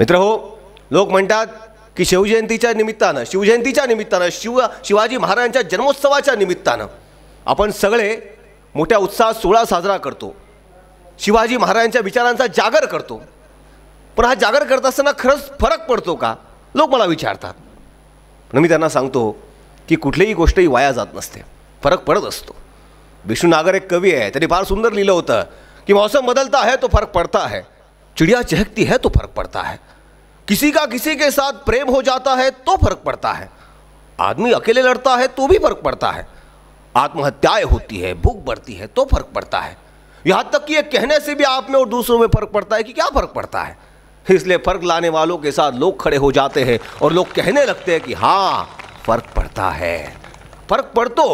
मित्र हो लोक म्हणतात की शिवजयंतीच्या निमित्तानं शिवजयंतीच्या निमित्तानं शिव शिवाजी महाराजांच्या जन्मोत्सवाच्या निमित्तानं आपण सगळे मोठ्या उत्साहात सोहळा साजरा करतो शिवाजी महाराजांच्या विचारांचा जागर करतो पण हा जागर करत असताना खरंच फरक पडतो का लोक मला विचारतात पण मी त्यांना सांगतो की कुठलीही गोष्टही वाया जात नसते फरक पडत असतो विष्णू नागर एक कवी आहे त्यांनी फार सुंदर लिहिलं होतं की मौसम बदलता आहे तो फरक पडता आहे चिड़िया चहकती है तो फर्क पड़ता है किसी का किसी के साथ प्रेम हो जाता है तो फर्क पड़ता है आदमी अकेले लड़ता है तो भी फर्क पड़ता है आत्महत्याएं होती है भूख बढ़ती है तो फर्क पड़ता है यहाँ तक कि ये कहने से भी आप में और दूसरों में फर्क पड़ता है कि क्या फर्क पड़ता है इसलिए फर्क लाने वालों के साथ लोग खड़े हो जाते हैं और लोग कहने लगते हैं कि हाँ फर्क पड़ता है फर्क पडतो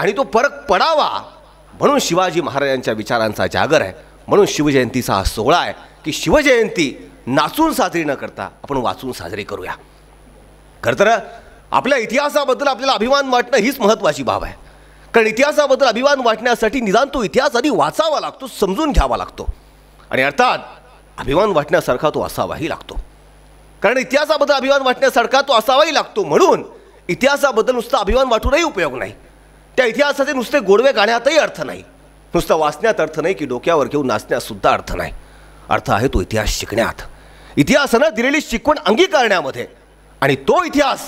आणि तो फरक पडावा म्हणून शिवाजी महाराजांच्या विचारांचा जागर आहे म्हणून शिवजयंतीचा हा सोहळा आहे की शिवजयंती नाचून साजरी न करता आपण वाचून साजरी करूया खरं तर आपल्या इतिहासाबद्दल आपल्याला अभिमान वाटणं हीच महत्त्वाची बाब आहे कारण इतिहासाबद्दल अभिमान वाटण्यासाठी निदान तो इतिहास आधी वाचावा लागतो समजून घ्यावा लागतो आणि अर्थात अभिमान वाटण्यासारखा तो असावाही लागतो कारण इतिहासाबद्दल अभिमान वाटण्यासारखा तो असावाही लागतो म्हणून इतिहासाबद्दल नुसता अभिमान वाटूनही उपयोग नाही त्या इतिहासाचे नुसते गोडवे गाण्यातही अर्थ नाही नुसतं वाचण्यात अर्थ नाही की डोक्यावर घेऊन सुद्धा अर्थ नाही अर्थ आहे तो इतिहास शिकण्यात इतिहासानं दिलेली शिकवण अंगीकारण्यामध्ये आणि तो इतिहास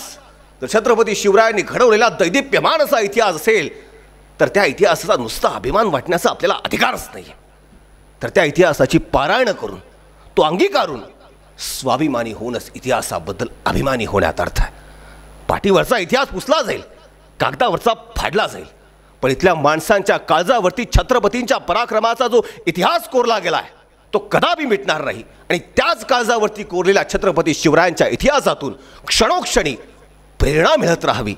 जर छत्रपती शिवरायांनी घडवलेला दैदिप्यमान असा इतिहास असेल तर त्या इतिहासाचा नुसता अभिमान वाटण्याचा आपल्याला अधिकारच नाही तर त्या इतिहासाची पारायणं करून तो अंगीकारून स्वाभिमानी होऊनच इतिहासाबद्दल अभिमानी होण्यात अर्थ आहे पाठीवरचा इतिहास पुसला जाईल कागदावरचा फाडला जाईल पण इथल्या माणसांच्या काळजावरती छत्रपतींच्या पराक्रमाचा जो इतिहास कोरला गेला आहे तो कदापि मिटणार नाही आणि त्याच काळजावरती कोरलेल्या छत्रपती शिवरायांच्या इतिहासातून क्षणोक्षणी प्रेरणा मिळत राहावी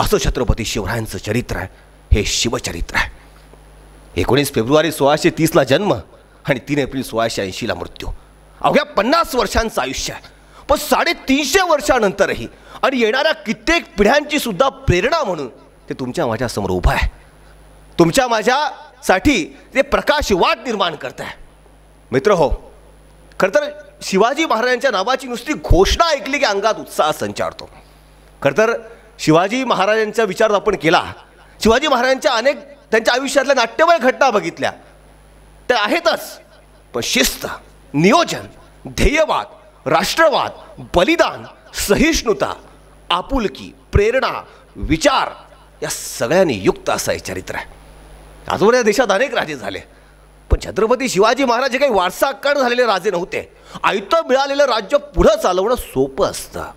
असं छत्रपती शिवरायांचं चरित्र आहे हे शिवचरित्र आहे एकोणीस फेब्रुवारी सोळाशे तीसला जन्म आणि तीन एप्रिल सोळाशे ऐंशीला मृत्यू अवघ्या पन्नास वर्षांचं आयुष्य आहे पण साडेतीनशे वर्षानंतरही आणि येणाऱ्या कित्येक पिढ्यांची सुद्धा प्रेरणा म्हणून ते तुमच्या माझ्यासमोर उभं आहे तुमच्या माझ्यासाठी ते प्रकाश वाट निर्माण करत आहे मित्र हो खरंतर शिवाजी महाराजांच्या नावाची नुसती घोषणा ऐकली की अंगात उत्साह संचारतो खरं तर शिवाजी महाराजांचा विचार आपण केला शिवाजी महाराजांच्या अनेक त्यांच्या आयुष्यातल्या नाट्यमय घटना बघितल्या त्या आहेतच पण शिस्त नियोजन ध्येयवाद राष्ट्रवाद बलिदान सहिष्णुता आपुलकी प्रेरणा विचार या सगळ्यांनी युक्त असा हे चरित्र आहे आजवर या देशात अनेक राजे झाले पण छत्रपती शिवाजी महाराज हे काही वारसा झालेले राजे नव्हते आयतं मिळालेलं राज्य पुढं चालवणं सोपं असतं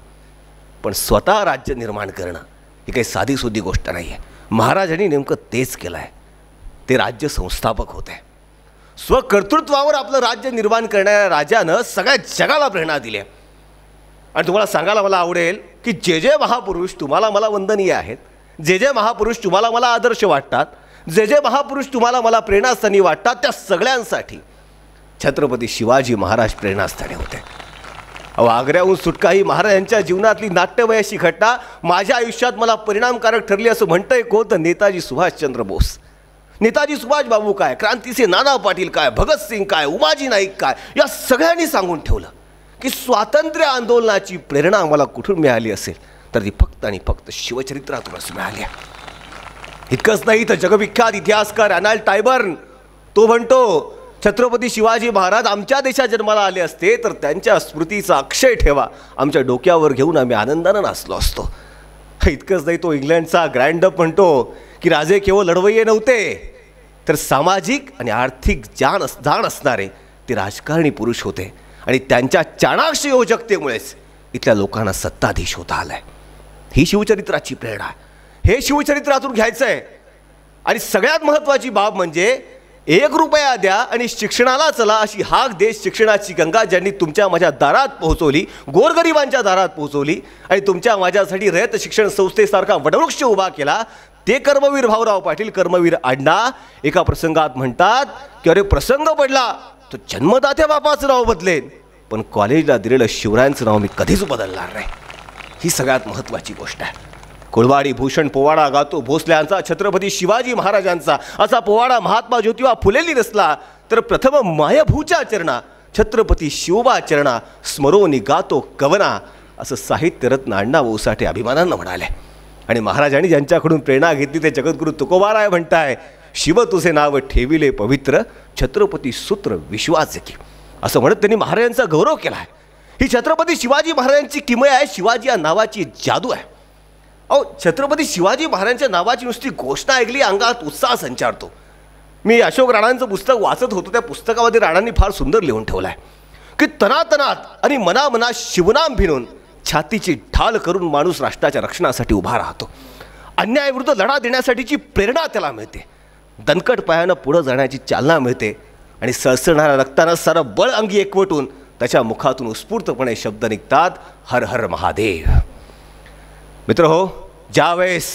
पण स्वतः राज्य निर्माण करणं ही काही साधीसुधी गोष्ट नाही आहे महाराजांनी नेमकं तेच केलं आहे ते राज्य संस्थापक होते स्वकर्तृत्वावर आपलं राज्य निर्माण करणाऱ्या राजानं सगळ्या जगाला प्रेरणा दिली आहे आणि तुम्हाला सांगायला मला आवडेल की जे जे महापुरुष तुम्हाला मला वंदनीय आहेत जे जे महापुरुष तुम्हाला मला आदर्श वाटतात जे जे महापुरुष तुम्हाला मला प्रेरणास्थानी वाटतात त्या सगळ्यांसाठी छत्रपती शिवाजी महाराज प्रेरणास्थानी होते अहो आग्र्याहून सुटका ही महाराजांच्या जीवनातली नाट्यवयाशी घटना माझ्या आयुष्यात मला परिणामकारक ठरली असं म्हणतंय कोण नेताजी सुभाषचंद्र बोस नेताजी सुभाष बाबू काय क्रांतीचे नाना पाटील काय भगतसिंग काय उमाजी नाईक काय या सगळ्यांनी सांगून ठेवलं की स्वातंत्र्य आंदोलनाची प्रेरणा आम्हाला कुठून मिळाली असेल तर ती फक्त आणि फक्त शिवचरित्रातूनच मिळाली आहे इतकंच नाही तर जगविख्यात इतिहासकार अनाल टायबर्न तो म्हणतो छत्रपती शिवाजी महाराज आमच्या देशात जन्माला आले असते तर त्यांच्या स्मृतीचा अक्षय ठेवा आमच्या डोक्यावर घेऊन आम्ही आनंदानं नाचलो असतो इतकंच नाही तो इंग्लंडचा ग्रँडअप म्हणतो की राजे केवळ लढवय्ये नव्हते तर सामाजिक आणि आर्थिक जाण अस जाण असणारे ते राजकारणी पुरुष होते आणि त्यांच्या चाणाक्ष योजकतेमुळेच इथल्या लोकांना सत्ताधीश होता आलाय ही शिवचरित्राची प्रेरणा आहे हे शिवचरित्रातून घ्यायचं आहे आणि सगळ्यात महत्त्वाची बाब म्हणजे एक रुपया द्या आणि शिक्षणाला चला अशी हाक देश शिक्षणाची गंगा ज्यांनी तुमच्या माझ्या दारात पोहोचवली गोरगरिबांच्या दारात पोहोचवली आणि तुमच्या माझ्यासाठी रयत शिक्षण संस्थेसारखा वडवृक्ष उभा केला ते कर्मवीर भाऊराव पाटील कर्मवीर आडना एका प्रसंगात म्हणतात की अरे प्रसंग पडला तो जन्मदात्या बापाचं नाव बदलेन पण कॉलेजला दिलेलं शिवरायांचं नाव मी कधीच बदलणार नाही ही सगळ्यात महत्त्वाची गोष्ट आहे कुळवाडी भूषण पोवाडा गातो भोसल्यांचा छत्रपती शिवाजी महाराजांचा असा पोवाडा महात्मा ज्योतिबा फुलेली नसला तर प्रथम मायभूच्या चरणा छत्रपती शिवबा चरणा स्मरोनी गातो कवना असं रत्न अण्णा ओसाठे अभिमानानं म्हणाले आणि महाराजांनी ज्यांच्याकडून प्रेरणा घेतली ते जगद्गुरू तुकोबाराय म्हणताय शिव तुझे नाव ठेविले पवित्र छत्रपती सूत्र विश्वास की असं म्हणत त्यांनी महाराजांचा गौरव केला आहे ही छत्रपती शिवाजी महाराजांची किमया आहे शिवाजी या नावाची जादू आहे अहो छत्रपती शिवाजी महाराजांच्या नावाची नुसती घोषणा ऐकली अंगात उत्साह संचारतो मी अशोक राणांचं पुस्तक वाचत होतो त्या पुस्तकामध्ये राणांनी फार सुंदर लिहून ठेवलं आहे की तनातनात आणि मनामनात शिवनाम भिनून छातीची ढाल करून माणूस राष्ट्राच्या रक्षणासाठी उभा राहतो अन्यायाविरुद्ध लढा देण्यासाठीची प्रेरणा त्याला मिळते दणकट पायानं पुढं जाण्याची चालना मिळते आणि सळसळणाऱ्या रक्ताना सारं बळ अंगी एकवटून त्याच्या मुखातून उत्स्फूर्तपणे शब्द निघतात हर हर महादेव मित्र हो ज्यावेळेस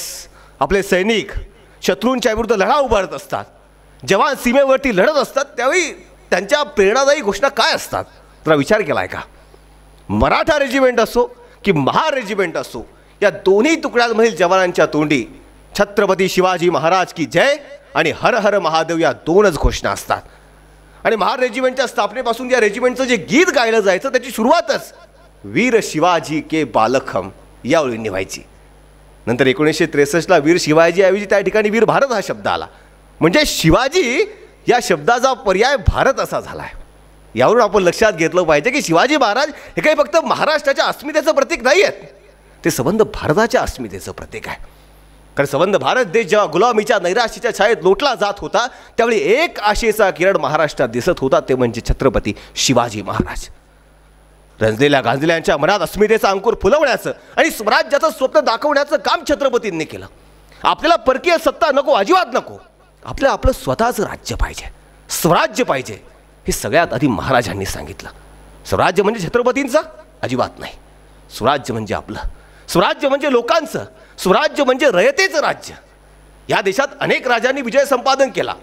आपले सैनिक शत्रूंच्या विरुद्ध लढा उभारत असतात जवान सीमेवरती लढत असतात त्यावेळी त्यांच्या प्रेरणादायी घोषणा काय असतात त्याला विचार केला आहे का मराठा रेजिमेंट असो की महार रेजिमेंट असो या दोन्ही तुकड्यांमधील जवानांच्या तोंडी छत्रपती शिवाजी महाराज की जय आणि हर हर महादेव या दोनच घोषणा असतात आणि महार रेजिमेंटच्या स्थापनेपासून या रेजिमेंटचं जे गीत गायलं जायचं त्याची सुरुवातच वीर शिवाजी के बालखम या ओळींनी व्हायची नंतर एकोणीसशे त्रेसष्टला वीर शिवाजीऐवजी त्या ठिकाणी वीर भारत हा शब्द आला म्हणजे शिवाजी या शब्दाचा पर्याय भारत असा झाला आहे यावरून आपण लक्षात घेतलं पाहिजे की शिवाजी महाराज हे काही फक्त महाराष्ट्राच्या अस्मितेचं प्रतीक नाही आहेत ते संबंध भारताच्या अस्मितेचं प्रतीक आहे कारण संबंध भारत देश जेव्हा गुलामीच्या नैराश्याच्या छायेत लोटला जात होता त्यावेळी एक आशेचा किरण महाराष्ट्रात दिसत होता ते म्हणजे छत्रपती शिवाजी महाराज रंजलेल्या गांजल्या मनात अस्मितेचा अंकुर फुलवण्याचं आणि स्वराज्याचं स्वप्न दाखवण्याचं काम छत्रपतींनी केलं आपल्याला परकीय सत्ता नको अजिबात नको आपलं आपलं स्वतःचं राज्य पाहिजे स्वराज्य पाहिजे हे सगळ्यात आधी महाराजांनी सांगितलं स्वराज्य म्हणजे छत्रपतींचं अजिबात नाही स्वराज्य म्हणजे आपलं स्वराज्य म्हणजे लोकांचं स्वराज्य म्हणजे रयतेचं राज्य या देशात अनेक राजांनी विजय संपादन केला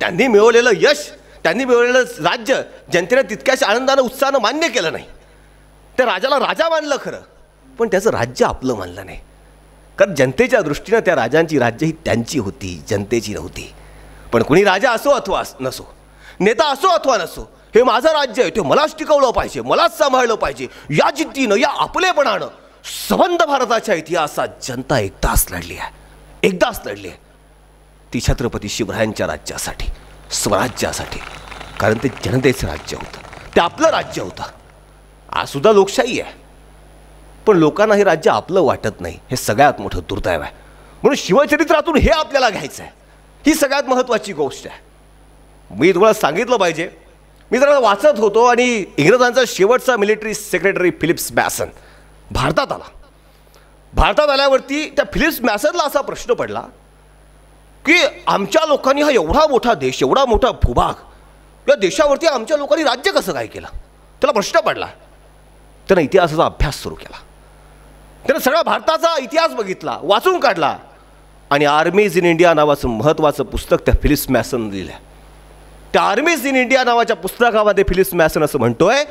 त्यांनी मिळवलेलं यश त्यांनी मिळवलेलं राज्य जनतेनं तितक्याच आनंदानं उत्साहानं मान्य केलं नाही त्या राजाला राजा मानलं खरं पण त्याचं राज्य आपलं मानलं नाही कारण जनतेच्या दृष्टीनं त्या राजांची राज्य ही त्यांची होती जनतेची नव्हती पण कुणी राजा असो अथवा नसो नेता असो अथवा नसो हे माझं राज्य आहे ते मलाच टिकवलं पाहिजे मलाच सांभाळलं पाहिजे या जिद्दीनं या आपलेपणानं संबंध भारताच्या इतिहासात जनता एकदाच लढली आहे एकदाच लढली आहे ती छत्रपती शिवरायांच्या राज्यासाठी स्वराज्यासाठी कारण ते जनतेचं राज्य होतं ते आपलं राज्य होतं सुद्धा लोकशाही आहे पण लोकांना हे राज्य आपलं वाटत नाही हे सगळ्यात मोठं दुर्दैव आहे म्हणून शिवचरित्रातून हे आपल्याला घ्यायचं आहे ही सगळ्यात महत्त्वाची गोष्ट आहे मी तुम्हाला सांगितलं पाहिजे मी जरा वाचत होतो आणि इंग्रजांचा शेवटचा मिलिटरी सेक्रेटरी फिलिप्स मॅसन भारतात आला भारतात आल्यावरती त्या फिलिप्स मॅसनला असा प्रश्न पडला की आमच्या लोकांनी हा एवढा मोठा देश एवढा मोठा भूभाग या देशावरती आमच्या लोकांनी राज्य कसं काय केलं त्याला प्रश्न पडला त्यानं इतिहासाचा अभ्यास सुरू केला त्यानं सगळा भारताचा इतिहास बघितला वाचून काढला आणि आर्मीज इन इंडिया नावाचं महत्त्वाचं पुस्तक त्या फिलिप्स मॅसन लिहिलं त्या आर्मीज इन इंडिया नावाच्या पुस्तकामध्ये फिलिप्स मॅसन असं म्हणतोय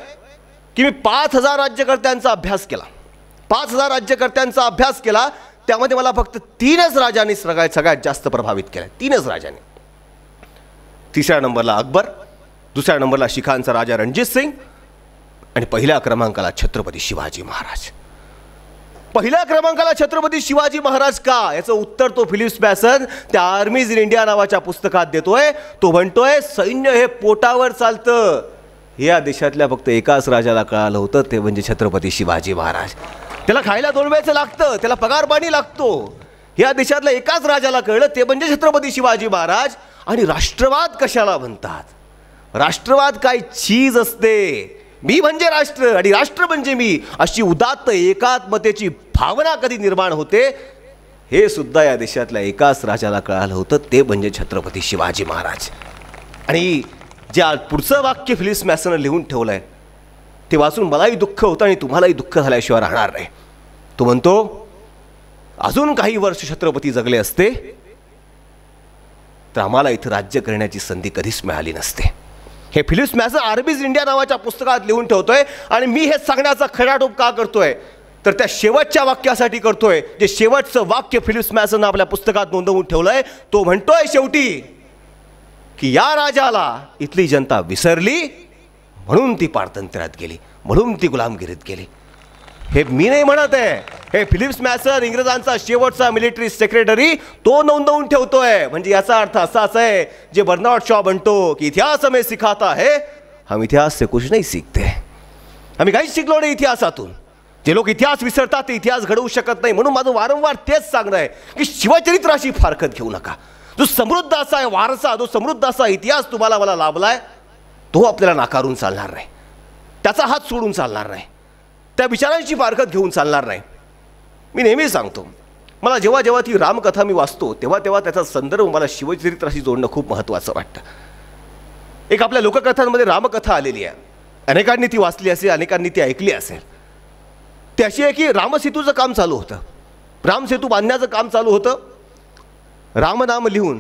की मी पाच हजार राज्यकर्त्यांचा अभ्यास केला पाच हजार राज्यकर्त्यांचा अभ्यास केला त्यामध्ये मला फक्त तीनच राजांनी सगळ्यात सगळ्यात जास्त प्रभावित केलं तीनच राजांनी तिसऱ्या नंबरला अकबर दुसऱ्या नंबरला शिखांचा राजा रणजित सिंग आणि पहिल्या क्रमांकाला छत्रपती शिवाजी महाराज पहिल्या क्रमांकाला छत्रपती शिवाजी महाराज का याचं उत्तर तो फिलिप्स बॅसन त्या आर्मीज इन इंडिया नावाच्या पुस्तकात देतोय तो म्हणतोय सैन्य हे पोटावर चालतं या देशातल्या फक्त एकाच राजाला कळालं होतं ते म्हणजे छत्रपती शिवाजी महाराज त्याला खायला दोन वेळेचं लागतं त्याला पगार पाणी लागतो या देशातल्या एकाच राजाला कळलं ते म्हणजे छत्रपती शिवाजी महाराज आणि राष्ट्रवाद कशाला म्हणतात राष्ट्रवाद काय चीज असते मी म्हणजे राष्ट्र आणि राष्ट्र म्हणजे मी अशी उदात्त एकात्मतेची भावना कधी निर्माण होते हे सुद्धा या देशातल्या एकाच राजाला कळालं होतं ते म्हणजे छत्रपती शिवाजी महाराज आणि ज्या पुढचं वाक्य फिलिस मॅसनं लिहून ठेवलं आहे ते वाचून मलाही दुःख होतं आणि तुम्हालाही दुःख झाल्याशिवाय राहणार नाही तो म्हणतो अजून काही वर्ष छत्रपती जगले असते तर आम्हाला इथं राज्य करण्याची संधी कधीच मिळाली नसते हे फिलिप्स मॅसन इंडिया नावाच्या पुस्तकात लिहून ठेवतोय आणि मी हे सांगण्याचा खराटोप का करतोय तर त्या शेवटच्या वाक्यासाठी करतोय जे शेवटचं वाक्य फिलिप्स आपल्या पुस्तकात नोंदवून ठेवलंय तो म्हणतोय शेवटी की या राजाला इथली जनता विसरली म्हणून ती पारतंत्र्यात गेली म्हणून ती गुलामगिरीत गेली हे मी नाही म्हणत आहे हे फिलिप्स मॅसन इंग्रजांचा शेवटचा मिलिटरी सेक्रेटरी तो नोंदवून ठेवतोय म्हणजे याचा अर्थ असा असा आहे जे बर्नार्ड शॉ म्हणतो की इतिहास हमें सिखाता है हम इतिहास से कुछ नाही शिकते आम्ही काहीच शिकलो नाही इतिहासातून जे लोक इतिहास विसरतात ते इतिहास घडवू शकत नाही म्हणून माझं वारंवार तेच सांगणं आहे की शिवचरित्राशी फारकत घेऊ नका जो समृद्ध असा आहे वारसा जो समृद्ध असा इतिहास तुम्हाला मला लाभला आहे तो आपल्याला नाकारून चालणार नाही त्याचा हात सोडून चालणार नाही त्या विचारांची पारखत घेऊन चालणार नाही मी नेहमी सांगतो मला जेव्हा जेव्हा ती रामकथा मी वाचतो तेव्हा तेव्हा त्याचा संदर्भ मला शिवचरित्राशी जोडणं खूप महत्त्वाचं वाटतं एक आपल्या लोककथांमध्ये रामकथा आलेली आहे अनेकांनी ती वाचली असेल अनेकांनी ती ऐकली असेल ती अशी आहे की रामसेतूचं काम चालू होतं रामसेतू बांधण्याचं काम चालू होतं रामनाम लिहून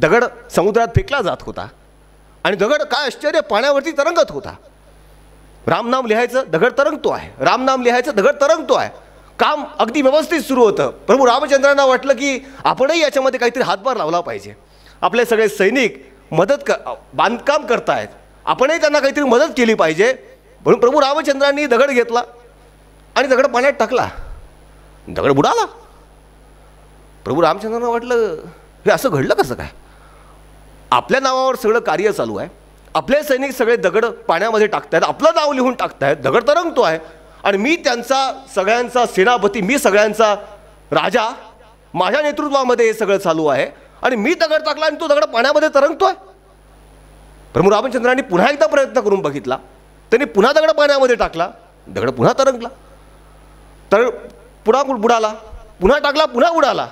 दगड समुद्रात फेकला जात होता आणि दगड काय आश्चर्य पाण्यावरती तरंगत होता रामनाम लिहायचं दगड तरंगतो आहे रामनाम लिहायचं दगड तरंगतो आहे काम अगदी व्यवस्थित सुरू होतं प्रभू रामचंद्रांना वाटलं की आपणही याच्यामध्ये काहीतरी हातभार लावला पाहिजे आपले सगळे सैनिक मदत क बांधकाम करतायत आपणही त्यांना काहीतरी मदत केली पाहिजे म्हणून प्रभू रामचंद्रांनी दगड घेतला आणि दगड पाण्यात टाकला दगड बुडाला प्रभू रामचंद्रांना वाटलं हे असं घडलं कसं काय आपल्या नावावर सगळं कार्य चालू आहे आपले सैनिक सगळे दगड पाण्यामध्ये आहेत आपलं नाव लिहून आहेत दगड तरंगतो आहे आणि मी त्यांचा सगळ्यांचा सेनापती मी सगळ्यांचा राजा माझ्या नेतृत्वामध्ये हे सगळं चालू आहे आणि मी दगड टाकला आणि तो दगड पाण्यामध्ये तरंगतोय प्रभू रामचंद्रांनी पुन्हा एकदा प्रयत्न करून बघितला त्यांनी पुन्हा दगड पाण्यामध्ये टाकला दगड पुन्हा तरंगला तर पुन्हा बुडाला पुन्हा टाकला पुन्हा उडाला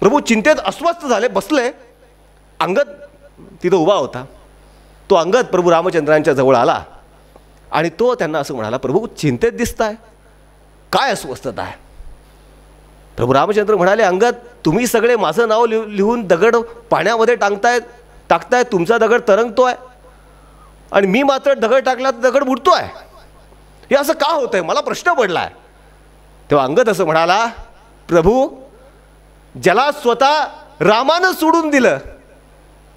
प्रभू चिंतेत अस्वस्थ झाले बसले अंगत तिथं उभा होता तो अंगत प्रभू रामचंद्रांच्या जवळ आला आणि तो त्यांना असं म्हणाला प्रभू चिंतेत दिसत आहे काय अस्वस्थता आहे प्रभू रामचंद्र म्हणाले अंगत तुम्ही सगळे माझं नाव लिहू लिहून दगड पाण्यामध्ये टांगताय टाकताय तुमचा दगड तरंगतो आहे आणि मी मात्र दगड टाकला तर दगड बुडतो आहे हे असं का होतंय आहे मला प्रश्न पडला आहे तेव्हा अंगद असं म्हणाला प्रभू ज्याला स्वतः रामानं सोडून दिलं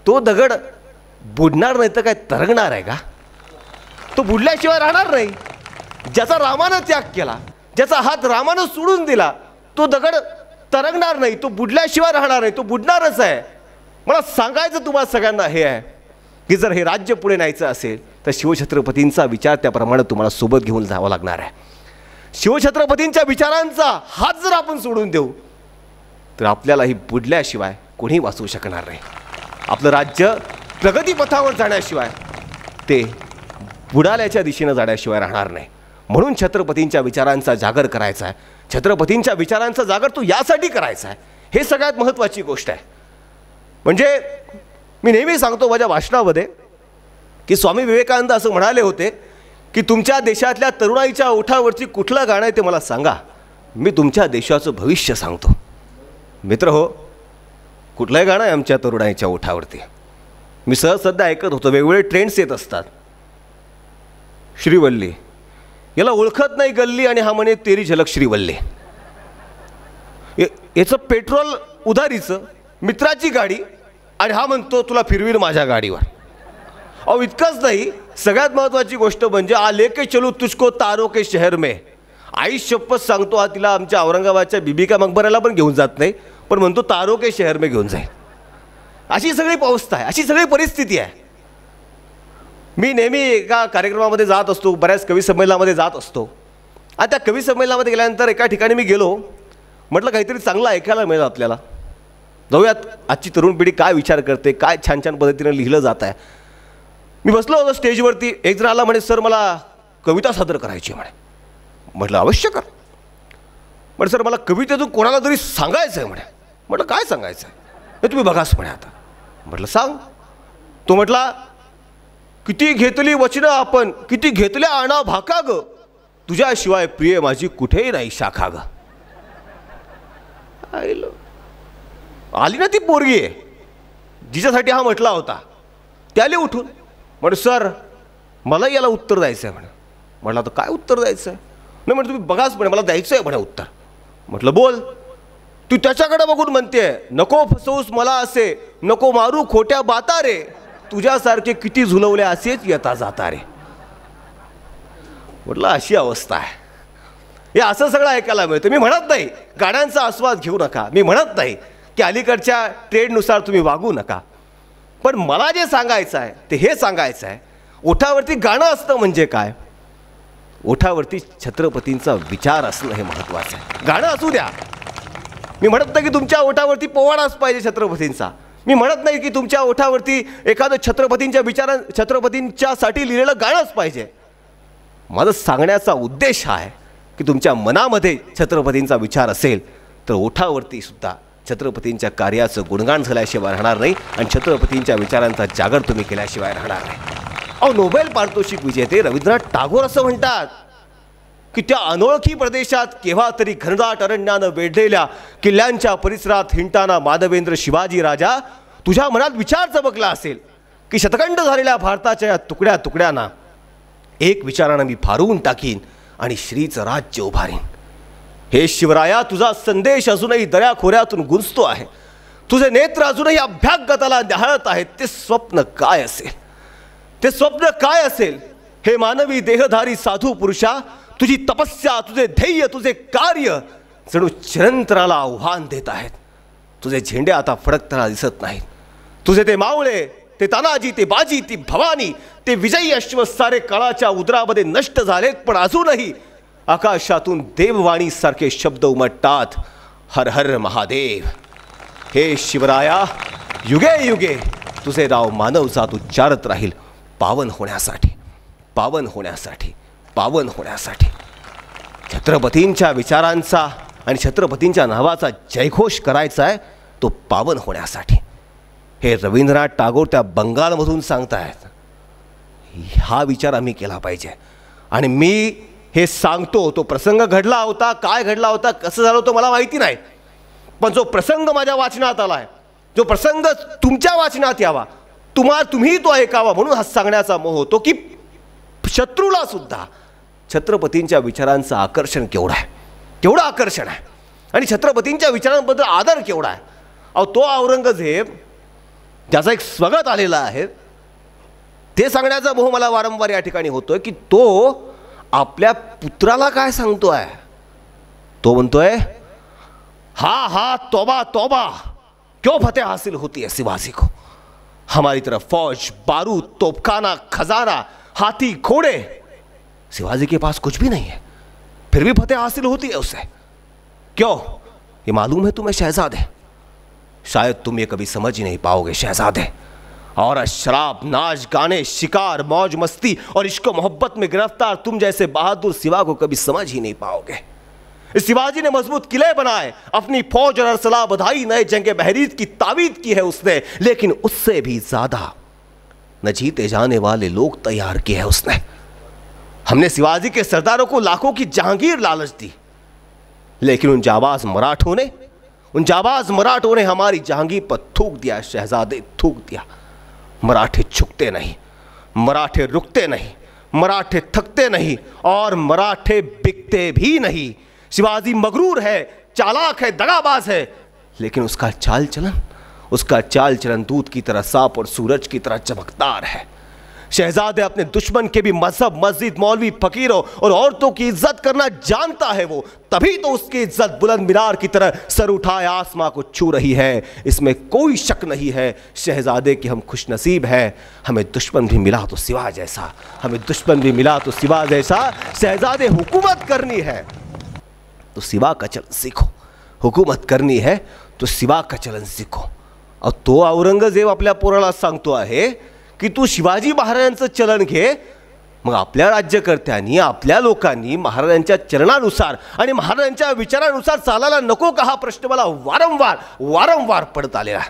तो दगड बुडणार नाही तर काय तरंगणार आहे का तो बुडल्याशिवाय राहणार नाही ज्याचा रामानं त्याग केला ज्याचा हात रामानं सोडून दिला तो दगड तरंगणार नाही तो बुडल्याशिवाय राहणार नाही तो बुडणारच आहे मला सांगायचं तुम्हाला सगळ्यांना हे आहे की जर हे राज्य पुढे न्यायचं असेल तर शिवछत्रपतींचा विचार त्याप्रमाणे तुम्हाला सोबत घेऊन जावा लागणार आहे शिवछत्रपतींच्या विचारांचा हात जर आपण सोडून देऊ तर आपल्याला ही बुडल्याशिवाय कोणी वाचवू शकणार नाही आपलं राज्य प्रगतीपथावर जाण्याशिवाय ते बुडाल्याच्या दिशेनं जाण्याशिवाय राहणार नाही म्हणून छत्रपतींच्या विचारांचा जागर करायचा आहे छत्रपतींच्या विचारांचा जागर तो यासाठी करायचा आहे हे सगळ्यात महत्त्वाची गोष्ट आहे म्हणजे मी नेहमी सांगतो माझ्या भाषणामध्ये की स्वामी विवेकानंद असं म्हणाले होते की तुमच्या देशातल्या तरुणाईच्या ओठावरची कुठलं गाणं आहे ते मला सांगा मी तुमच्या देशाचं भविष्य सांगतो मित्र हो कुठलंही गाणं आहे आमच्या तरुणाईच्या ओठावरती मी सहज सध्या ऐकत होतो वेगवेगळे ट्रेंड्स येत असतात श्रीवल्ली याला ओळखत नाही गल्ली आणि हा म्हणे तेरी झलक श्रीवल्ली याचं पेट्रोल उधारीचं मित्राची गाडी आणि हा म्हणतो तुला फिरवीन माझ्या गाडीवर अहो इतकंच नाही सगळ्यात महत्त्वाची गोष्ट म्हणजे आले के चलू तुझको तारो के शहर मे आई शप्पच सांगतो हा तिला आमच्या औरंगाबादच्या बिबिका मकबऱ्याला पण घेऊन जात नाही पण म्हणतो तारोके शहर में घेऊन जाईल अशी सगळी अवस्था आहे अशी सगळी परिस्थिती आहे मी नेहमी एका कार्यक्रमामध्ये जात असतो बऱ्याच कवी संमेलनामध्ये जात असतो आणि त्या कवी संमेलनामध्ये गेल्यानंतर एका ठिकाणी मी गेलो म्हटलं काहीतरी चांगलं ऐकायला मिळेल आपल्याला जाऊयात आजची तरुण पिढी काय विचार करते काय छान छान पद्धतीनं लिहिलं जात आहे मी बसलो होतो स्टेजवरती एक जण आला म्हणे सर मला कविता सादर करायची म्हणे म्हटलं अवश्य कर म्हणे सर मला कवितेतून कोणाला तरी सांगायचं आहे म्हणे म्हटलं काय सांगायचं आहे तुम्ही बघाच म्हणे आता म्हटलं सांग तो म्हटला किती घेतली वचनं आपण किती घेतल्या आणा भाका ग तुझ्याशिवाय प्रिय माझी कुठेही नाही शाखा ग आली ना ती पोरगी आहे जिच्यासाठी हा म्हटला होता त्याले उठून म्हण सर मला याला उत्तर द्यायचं आहे म्हणे म्हटलं तर काय उत्तर द्यायचं आहे नाही म्हणजे तुम्ही बघाच म्हणे मला द्यायचं आहे म्हणे उत्तर म्हटलं बोल तू त्याच्याकडे बघून म्हणते नको फसवूस मला असे नको मारू खोट्या बाता रे तुझ्यासारखे किती झुलवले असेच येता जाता रे म्हटलं अशी अवस्था आहे हे असं सगळं ऐकायला मिळतं मी म्हणत नाही गाड्यांचा आस्वाद घेऊ नका मी म्हणत नाही की अलीकडच्या ट्रेडनुसार तुम्ही वागू नका पण मला जे सांगायचं आहे ते हे सांगायचं आहे ओठावरती गाणं असतं म्हणजे काय ओठावरती छत्रपतींचा विचार असणं हे महत्त्वाचं आहे गाणं असू द्या मी म्हणत नाही की तुमच्या ओठावरती पोवाडाच पाहिजे छत्रपतींचा मी म्हणत नाही की तुमच्या ओठावरती एखादं छत्रपतींच्या विचार छत्रपतींच्यासाठी लिहिलेलं गाणंच पाहिजे माझं सांगण्याचा उद्देश हा आहे की तुमच्या मनामध्ये छत्रपतींचा विचार असेल तर ओठावरती सुद्धा छत्रपतींच्या कार्याचं गुणगान झाल्याशिवाय राहणार नाही आणि छत्रपतींच्या विचारांचा जागर तुम्ही केल्याशिवाय राहणार नाही अहो नोबेल पारितोषिक विजेते रवींद्रनाथ टागोर असं म्हणतात की त्या अनोळखी प्रदेशात केव्हा तरी घनदाट अरण्यानं वेढलेल्या किल्ल्यांच्या परिसरात हिंटाना माधवेंद्र शिवाजी राजा तुझ्या मनात विचार चमकला असेल की शतखंड झालेल्या भारताच्या या तुकड्या तुकड्यांना एक विचारानं मी फारवून टाकीन आणि श्रीचं राज्य उभारीन हे शिवराया तुझा संदेश अजूनही दऱ्याखोऱ्यातून गुंजतो आहे तुझे नेत्र अजूनही अभ्यागताला न्याहाळत आहेत ते स्वप्न काय असेल ते स्वप्न काय असेल हे मानवी देहधारी साधू पुरुषा तुझी तपस्या तुझे ध्येय तुझे कार्य जणू चिरंतराला आव्हान देत आहेत तुझे झेंडे आता फडकताना दिसत नाहीत तुझे ते मावळे ते तानाजी ते बाजी ती भवानी ते विजयी अश्व सारे काळाच्या उदरामध्ये नष्ट झालेत पण अजूनही आकाशातून देववाणीसारखे शब्द उमटतात हर हर महादेव हे शिवराया युगे युगे तुझे राव मानवजात उच्चारत राहील पावन होण्यासाठी पावन होण्यासाठी पावन होण्यासाठी छत्रपतींच्या विचारांचा आणि छत्रपतींच्या नावाचा जयघोष करायचा आहे तो पावन होण्यासाठी हे रवींद्रनाथ टागोर त्या बंगालमधून सांगतायत हा विचार आम्ही केला पाहिजे आणि मी हे सांगतो तो प्रसंग घडला होता काय घडला होता कसं झालं होतं मला माहिती नाही पण जो प्रसंग माझ्या वाचनात आला आहे जो प्रसंग तुमच्या वाचनात यावा तुम्हाला तुम्ही तो ऐकावा म्हणून हा सांगण्याचा मोह होतो की शत्रूला सुद्धा छत्रपतींच्या विचारांचं आकर्षण केवढं आहे केवढं आकर्षण आहे आणि छत्रपतींच्या विचारांबद्दल आदर केवढा आहे अहो तो औरंगजेब ज्याचा एक स्वगत आलेला आहे ते सांगण्याचा मोह मला वारंवार या ठिकाणी होतोय की तो आपल्या पुत्राला काय सांगतो आहे तो म्हणतोय हा हा तोबा तोबा क्यों फतेह हासिल होती है शिवाजी को हमारी तरफ फौज बारूद तोपखाना खजाना हाथी घोड़े शिवाजी के पास कुछ भी नहीं है फिर भी फतेह हासिल होती है उससे क्यों ये मालूम है तुम्हें शहजादे शायद तुम ये कभी समझ ही नहीं पाओगे शहजादे और शराब नाच गाने शिकार मौज मस्ती और इश्को मोहब्बत में गिरफ्तार तुम जैसे बहादुर सिवा को कभी समझ ही नहीं पाओगे शिवाजी ने मजबूत किले बनाए अपनी फौज और अरसला बधाई नए जंग बहरीज की तावीद की है उसने लेकिन उससे भी ज्यादा न जीते जाने वाले लोग तैयार किए हैं उसने हमने शिवाजी के सरदारों को लाखों की जहांगीर लालच दी लेकिन उन जाबाज मराठों ने उन जाबाज मराठों ने हमारी जहांगीर पर थूक दिया शहजादे थूक दिया मराठे झुकते नहीं मराठे रुकते नहीं मराठे थकते नहीं और मराठे बिकते भी नहीं शिवाजी मगरूर है चालाक है दगाबाज है लेकिन उसका चाल चलन उसका चाल चलन दूध की तरह साफ और सूरज की तरह चमकदार है शहजादे अपने दुश्मन के भी मजहब मस्जिद मौलवी फकीरों और औरतों की इज्जत करना जानता है वो तभी तो उसकी इज्जत बुलंद मीनार की तरह सर उठाए आसमां को छू रही है इसमें कोई शक नहीं है शहजादे की हम खुश नसीब है हमें दुश्मन भी मिला तो सिवा जैसा हमें दुश्मन भी मिला तो सिवा जैसा शहजादे हुकूमत करनी है तो सिवा का चलन सीखो हुकूमत करनी है तो सिवा का चलन सीखो और तो औरंगजेब अपने पोराला संगतो है की तू शिवाजी महाराजांचं चलन घे मग आपल्या राज्यकर्त्यांनी आपल्या लोकांनी महाराजांच्या चरणानुसार आणि महाराजांच्या विचारानुसार चालायला नको का हा प्रश्न मला वारंवार वारंवार पडत आलेला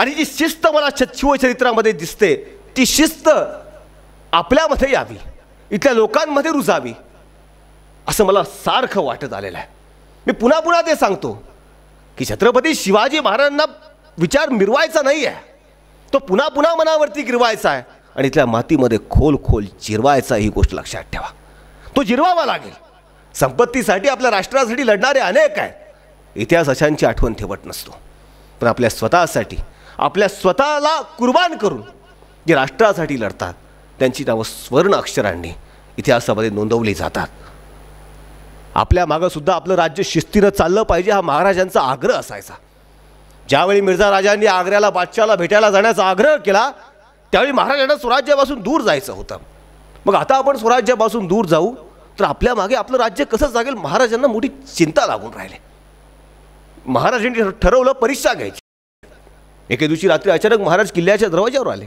आणि जी शिस्त मला चरित्रामध्ये दिसते ती शिस्त आपल्यामध्ये यावी इथल्या लोकांमध्ये रुजावी असं मला सारखं वाटत आलेलं आहे मी पुन्हा पुन्हा ते सांगतो की छत्रपती शिवाजी महाराजांना विचार मिरवायचा नाही आहे तो पुन्हा पुन्हा मनावरती गिरवायचा आहे आणि इथल्या मातीमध्ये खोल खोल जिरवायचा ही गोष्ट लक्षात ठेवा तो जिरवावा लागेल संपत्तीसाठी आपल्या राष्ट्रासाठी लढणारे अनेक आहेत इतिहास अशांची आठवण ठेवत नसतो पण आपल्या स्वतःसाठी आपल्या स्वतःला कुर्बान करून जे राष्ट्रासाठी लढतात त्यांची नावं स्वर्ण अक्षरांनी इतिहासामध्ये नोंदवली जातात आपल्या मागंसुद्धा आपलं राज्य शिस्तीनं चाललं पाहिजे हा महाराजांचा आग्रह असायचा ज्यावेळी मिर्झा राजांनी आग्र्याला बादशाला भेटायला जाण्याचा आग्रह केला त्यावेळी महाराजांना स्वराज्यापासून दूर जायचं होतं मग आता आपण स्वराज्यापासून दूर जाऊ तर आपल्या मागे आपलं राज्य कसं जागेल महाराजांना मोठी चिंता लागून राहिले महाराजांनी ठरवलं परीक्षा घ्यायची एके दिवशी रात्री अचानक महाराज किल्ल्याच्या दरवाज्यावर आले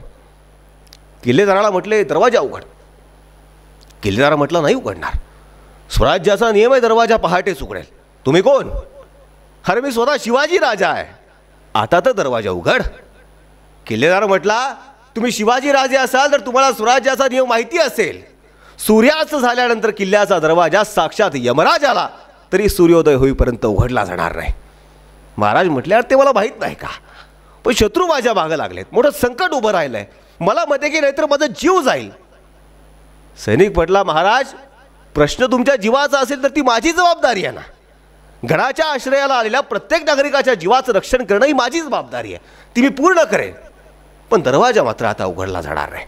किल्लेदाराला म्हटले दरवाजा उघड किल्लेदारा म्हटला नाही उघडणार स्वराज्याचा नियम आहे दरवाजा पहाटेच उघडेल तुम्ही कोण अरे मी स्वतः शिवाजी राजा आहे आता तर दरवाजा उघड किल्लेदार म्हटला तुम्ही शिवाजी राजे असाल तर तुम्हाला स्वराज्याचा नियम माहिती असेल सूर्यास्त झाल्यानंतर किल्ल्याचा दरवाजा साक्षात यमराज आला तरी सूर्योदय होईपर्यंत उघडला जाणार नाही महाराज म्हटल्यावर ते मला माहीत नाही का पण शत्रू माझ्या मागं लागलेत मोठं संकट उभं राहिलं आहे मला मते की नाहीतर माझा जीव जाईल सैनिक म्हटला महाराज प्रश्न तुमच्या जीवाचा असेल तर ती माझी जबाबदारी आहे ना घराच्या आश्रयाला आलेल्या प्रत्येक नागरिकाच्या जीवाचं रक्षण करणं ही माझीच जबाबदारी आहे ती मी पूर्ण करेन पण दरवाजा मात्र आता उघडला जाणार नाही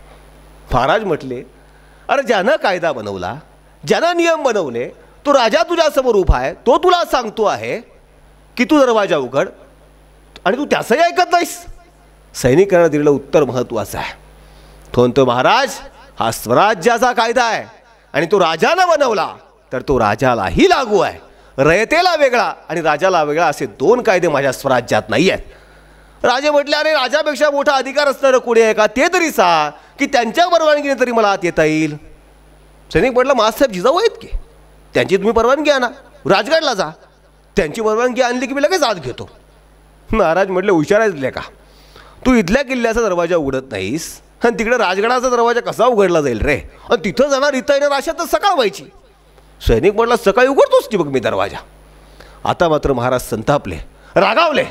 महाराज म्हटले अरे ज्यानं कायदा बनवला ज्यानं नियम बनवले तो राजा तुझ्यासमोर उभा आहे तो तुला सांगतो आहे की तू दरवाजा उघड आणि तू त्याचंही ऐकत नाहीस सैनिकांना दिलेलं उत्तर महत्त्वाचं आहे तो म्हणतो महाराज हा स्वराज्याचा कायदा आहे आणि तो राजानं बनवला तर तो राजालाही लागू आहे रयतेला वेगळा आणि राजाला वेगळा असे दोन कायदे माझ्या स्वराज्यात नाही आहेत राजे म्हटले अरे राजापेक्षा मोठा अधिकार असणारं कोणी आहे का ते तरी सा की त्यांच्या परवानगीने तरी मला आत येता येईल सैनिक म्हटलं मासाहेब जिजाऊ आहेत की त्यांची तुम्ही परवानगी आणा राजगडला जा त्यांची परवानगी आणली की मी लगेच आत घेतो महाराज म्हटले हुशार का तू इथल्या किल्ल्याचा दरवाजा उघडत नाहीस आणि तिकडे राजगडाचा दरवाजा कसा उघडला जाईल रे आणि तिथं जाणार इथं येणार तर सकाळ व्हायची सैनिक म्हटला सकाळी उघडतोच की बघ मी दरवाजा आता मात्र महाराज संतापले रागावले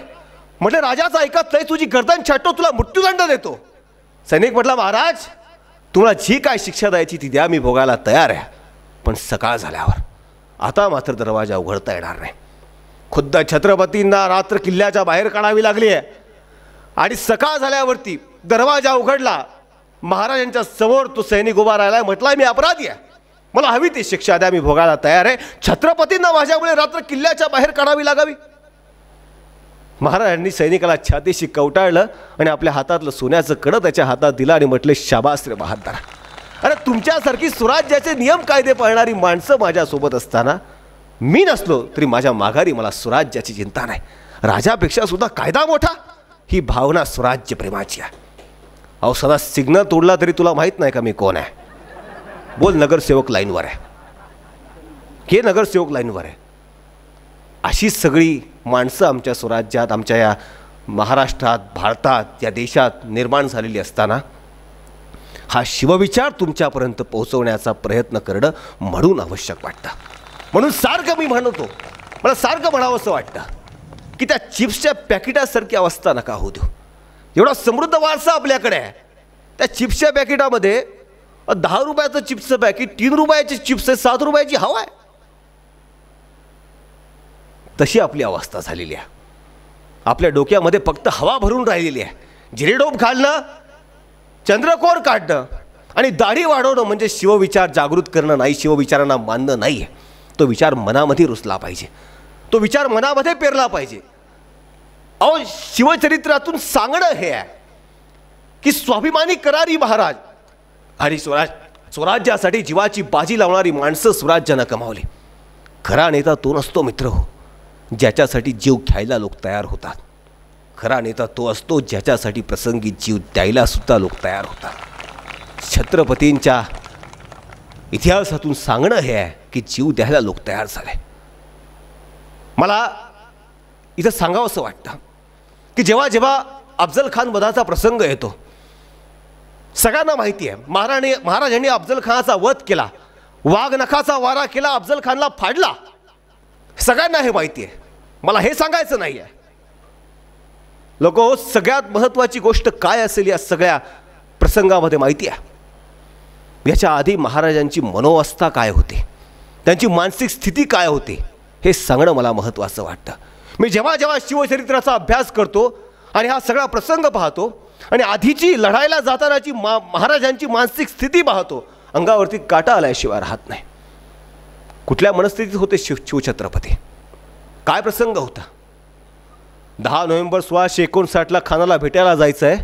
म्हटले राजाचा ऐकत नाही तुझी गर्दन छाटतो तुला मृत्यूदंड देतो सैनिक म्हटला महाराज तुम्हाला जी काय शिक्षा द्यायची ती द्या मी भोगायला तयार आहे पण सकाळ झाल्यावर आता मात्र दरवाजा उघडता येणार नाही खुद्द छत्रपतींना रात्र किल्ल्याच्या बाहेर काढावी लागली आहे आणि सकाळ झाल्यावरती दरवाजा उघडला महाराजांच्या समोर तो सैनिक उभा राहिला म्हटला मी अपराधी आहे मला हवी ती शिक्षा द्या मी भोगायला तयार आहे छत्रपतींना माझ्यामुळे रात्र किल्ल्याच्या बाहेर काढावी लागावी महाराजांनी सैनिकाला छातीशी कवटाळलं आणि आपल्या हातातलं सोन्याचं कडं त्याच्या हातात दिलं आणि म्हटले शाबास रे अरे तुमच्यासारखी स्वराज्याचे नियम कायदे पाळणारी माणसं माझ्यासोबत असताना मी नसलो तरी माझ्या माघारी मला स्वराज्याची चिंता नाही राजापेक्षा सुद्धा कायदा मोठा ही भावना स्वराज्य प्रेमाची आहे अहो सदा सिग्नल तोडला तरी तुला माहीत नाही का मी कोण आहे बोल नगरसेवक लाईनवर आहे हे नगरसेवक लाईनवर आहे अशी सगळी माणसं आमच्या स्वराज्यात आमच्या या महाराष्ट्रात भारतात या देशात निर्माण झालेली असताना हा शिवविचार तुमच्यापर्यंत पोहोचवण्याचा प्रयत्न करणं म्हणून आवश्यक वाटतं म्हणून सारखं मी म्हणतो मला सारखं असं वाटतं की त्या चिप्सच्या पॅकेटासारखी अवस्था नका होऊ देऊ एवढा समृद्ध वारसा आपल्याकडे आहे त्या चिप्सच्या पॅकेटामध्ये दहा रुपयाचं चिप्सचं पॅकेट तीन रुपयाचे चिप्स आहे सात रुपयाची हवा आहे तशी आपली अवस्था झालेली आहे आपल्या डोक्यामध्ये फक्त हवा भरून राहिलेली आहे जिरेडोप घालणं चंद्रकोर काढणं आणि दाढी वाढवणं म्हणजे शिवविचार जागृत करणं नाही शिवविचारांना मानणं नाही तो विचार मनामध्ये रुसला पाहिजे तो विचार मनामध्ये पेरला पाहिजे अहो शिवचरित्रातून सांगणं हे आहे की स्वाभिमानी करारी महाराज आणि स्वराज स्वराज्यासाठी जीवाची बाजी लावणारी माणसं स्वराज्यानं कमावली खरा नेता तो नसतो मित्र हो ज्याच्यासाठी जीव घ्यायला लोक तयार होतात खरा नेता तो असतो ज्याच्यासाठी प्रसंगी जीव द्यायला सुद्धा लोक तयार होतात छत्रपतींच्या इतिहासातून सांगणं हे आहे की जीव द्यायला लोक तयार झाले मला इथं सांगावं असं वाटतं की जेव्हा जेव्हा अफजल खान वधाचा प्रसंग येतो सगळ्यांना माहिती आहे महाराणी महाराजांनी अफजल खानाचा वध केला वाघ नखाचा वारा केला अफजल खानला फाडला सगळ्यांना हे माहिती आहे मला हे सांगायचं नाही आहे लोक सगळ्यात महत्त्वाची गोष्ट काय असेल या सगळ्या प्रसंगामध्ये माहिती आहे याच्या आधी महाराजांची मनोवस्था काय होती त्यांची मानसिक स्थिती काय होती हे सांगणं मला महत्त्वाचं वाटतं मी जेव्हा जेव्हा शिवचरित्राचा अभ्यास करतो आणि हा सगळा प्रसंग पाहतो आणि आधीची लढायला जातानाची मा महाराजांची मानसिक स्थिती पाहतो अंगावरती काटा आल्याशिवाय राहत नाही कुठल्या मनस्थितीत होते शिव शिवछत्रपती काय प्रसंग होता दहा नोव्हेंबर सोळाशे एकोणसाठला खानाला भेटायला जायचं आहे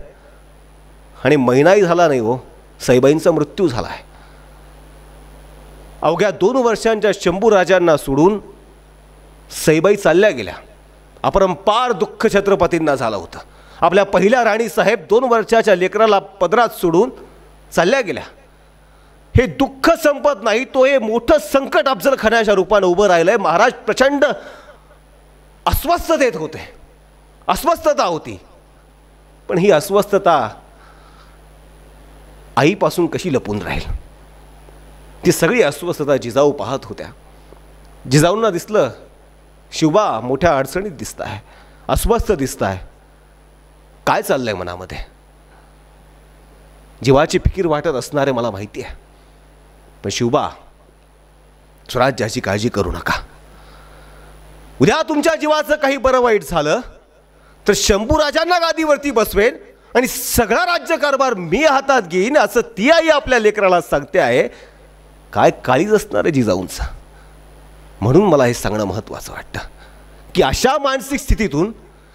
आणि महिनाही झाला नाही हो साईबाईंचा मृत्यू झाला आहे अवघ्या दोन वर्षांच्या शंभू राजांना सोडून सईबाई चालल्या गेल्या अपरंपार दुःख छत्रपतींना झालं होतं आपल्या पहिल्या राणीसाहेब दोन वर्षाच्या लेकराला पदरात सोडून चालल्या गेल्या हे दुःख संपत नाही तो हे मोठं संकट अफजल खानाच्या रूपानं उभं राहिलंय महाराज प्रचंड अस्वस्थ देत होते अस्वस्थता होती पण ही अस्वस्थता आईपासून कशी लपून राहील ती सगळी अस्वस्थता जिजाऊ पाहत होत्या जिजाऊंना दिसलं शिवा मोठ्या अडचणीत दिसत आहे अस्वस्थ दिसत आहे काय चाललंय मनामध्ये जीवाची फिकीर वाटत असणारे मला माहिती आहे पण शिवबा स्वराज्याची काळजी करू नका उद्या तुमच्या जीवाचं काही बरं वाईट झालं तर शंभू राजांना गादीवरती बसवेन आणि सगळा राज्यकारभार मी हातात घेईन असं ती आई आपल्या लेकराला सांगते आहे काय काळीज असणार आहे जिजाऊंचा म्हणून मला हे सांगणं महत्त्वाचं वाटतं की अशा मानसिक स्थितीतून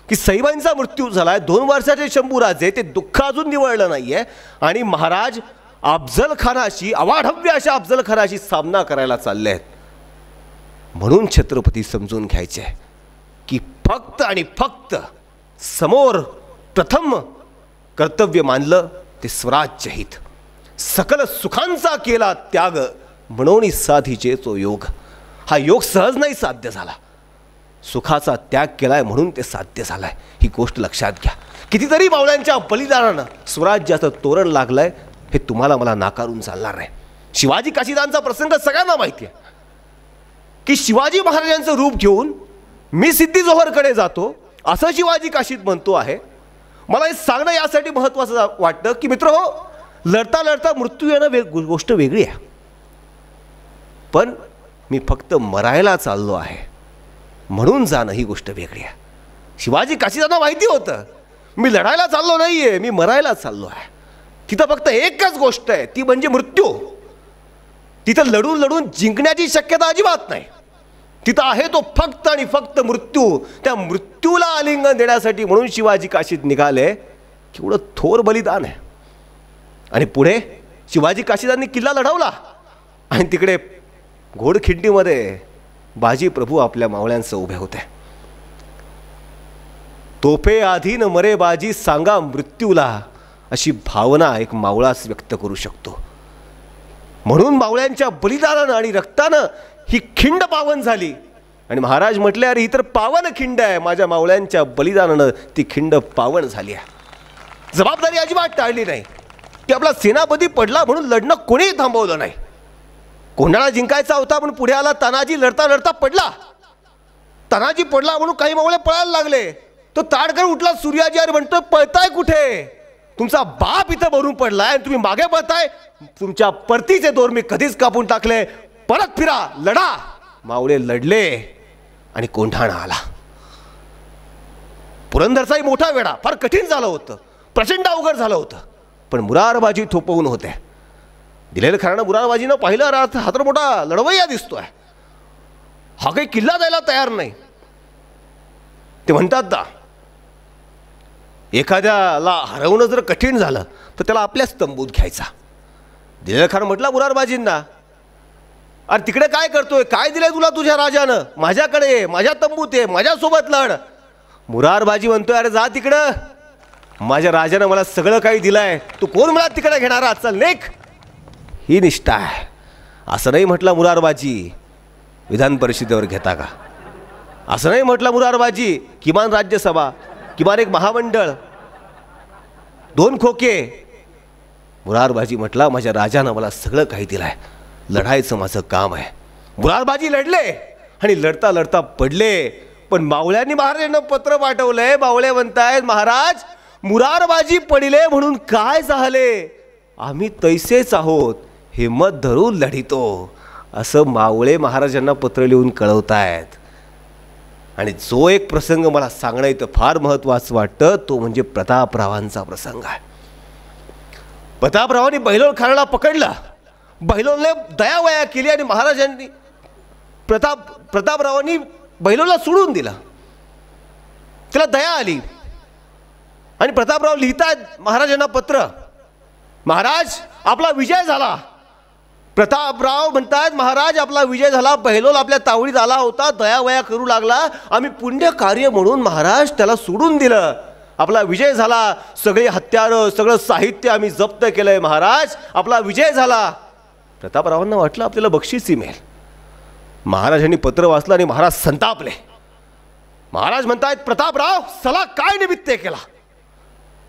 की सईबाईंचा मृत्यू झालाय दोन वर्षाचे शंभूराजे ते दुःख अजून निवळलं नाहीये आणि महाराज अफजल खानाशी अवाढव्य अशा अफजल खानाशी सामना करायला चालले आहेत म्हणून छत्रपती समजून घ्यायचे की फक्त आणि फक्त समोर प्रथम कर्तव्य मानलं ते हित सकल सुखांचा केला त्याग म्हणून साधीचे तो योग हा योग सहज नाही साध्य झाला सुखाचा त्याग केलाय म्हणून ते साध्य झालंय ही गोष्ट लक्षात घ्या कितीतरी मावळ्यांच्या बलिदानानं स्वराज्याचं तोरण लागलंय हे तुम्हाला मला नाकारून चालणार नाही शिवाजी काशीदांचा प्रसंग सगळ्यांना माहिती आहे की शिवाजी महाराजांचं रूप घेऊन मी सिद्धी जोहरकडे जातो असं शिवाजी काशीत म्हणतो आहे मला हे सांगणं यासाठी महत्त्वाचं वाटतं की मित्र हो लढता लढता मृत्यू येणं वेग गोष्ट वेगळी आहे पण मी फक्त मरायला चाललो आहे म्हणून जाणं ही गोष्ट वेगळी आहे शिवाजी काशीदांना माहिती होतं मी लढायला चाललो नाही आहे मी मरायला चाललो आहे तिथं फक्त एकच गोष्ट आहे ती म्हणजे मृत्यू तिथं लढून लढून जिंकण्याची शक्यता अजिबात नाही तिथं आहे तो फक्त आणि फक्त मृत्यू त्या मृत्यूला आलिंगन देण्यासाठी म्हणून शिवाजी काशीत निघाले केवढं थोर बलिदान आहे आणि पुढे शिवाजी काशीदांनी किल्ला लढवला आणि तिकडे घोडखिंडीमध्ये बाजी प्रभू आपल्या मावळ्यांसह उभ्या होत्या तोफे आधी न मरे बाजी सांगा मृत्यूला अशी भावना एक मावळास व्यक्त करू शकतो म्हणून मावळ्यांच्या बलिदानानं आणि रक्तानं ही खिंड पावन झाली आणि महाराज म्हटले अरे ही तर पावन खिंड आहे माझ्या मावळ्यांच्या बलिदानानं ती खिंड पावन झाली आहे जबाबदारी अजिबात टाळली नाही की आपला सेनापती पडला म्हणून लढणं कोणीही थांबवलं नाही कोणाला जिंकायचा होता पण पुढे आला तानाजी लढता लढता पडला तानाजी पडला म्हणून काही मावळे पळायला लागले तो ताडकर उठला सूर्याजी अरे म्हणतो पळताय कुठे तुमचा बाप इथं भरून पडलाय आणि तुम्ही मागे पळताय तुमच्या परतीचे दोर मी कधीच कापून टाकले परत फिरा लढा मावळे लढले आणि कोंढाणा आला पुरंदरचाही मोठा वेडा फार कठीण झालं होतं प्रचंड अवघड झालं होतं पण मुरारबाजी थोपवून होते दिलेलं खऱ्यानं बुरारबाजीनं पाहिलं रात लढवैया दिसतो दिसतोय हा काही किल्ला जायला तयार नाही ते म्हणतात दा एखाद्याला हरवणं जर कठीण झालं तर त्याला आपल्याच तंबूत घ्यायचा दिलेलं खान म्हटला बुरारबाजींना अरे तिकडे काय करतोय काय दिलंय तुला तुझ्या राजानं माझ्याकडे माझ्या तंबूत आहे माझ्यासोबत लढ मुरारबाजी म्हणतोय अरे जा तिकडं माझ्या राजानं मला सगळं काही दिलंय तू कोण मला तिकडे घेणार आजचा लेख ही निष्ठा आहे असं नाही म्हटलं मुरारबाजी विधान परिषदेवर घेता का असं नाही म्हटलं मुरारबाजी किमान राज्यसभा किमान एक महामंडळ दोन खोके मुरारबाजी म्हटला माझ्या राजानं मला सगळं काही दिलं आहे लढायचं माझं काम आहे मुरारबाजी लढले आणि लढता लढता पडले पण मावळ्यांनी महाराजांना पत्र पाठवलंय मावळे म्हणतायत महाराज मुरारबाजी पडले म्हणून काय झाले आम्ही तैसेच आहोत हिम्मत धरून लढितो असं मावळे महाराजांना पत्र लिहून कळवत आहेत आणि जो एक प्रसंग मला सांगणं इथं फार महत्त्वाचं वाटतं तो म्हणजे प्रतापरावांचा प्रसंग आहे प्रतापरावांनी बहिलोल खराला पकडला दया दयावया केली आणि महाराजांनी प्रताप प्रतापरावांनी बैलोला सोडून दिला त्याला दया आली आणि प्रतापराव लिहितात महाराजांना पत्र महाराज आपला विजय झाला प्रतापराव म्हणतात महाराज आपला विजय झाला बहिलोल आपल्या तावडीत आला होता दयावया करू लागला आम्ही पुण्य कार्य म्हणून महाराज त्याला सोडून दिलं आपला विजय झाला सगळी हत्यारं सगळं साहित्य आम्ही जप्त केलंय महाराज आपला विजय झाला प्रतापरावांना वाटलं आपल्याला बक्षीसही मिळेल महाराजांनी पत्र वाचलं आणि महाराज संतापले महाराज म्हणतायत प्रतापराव सला काय निमित्त केला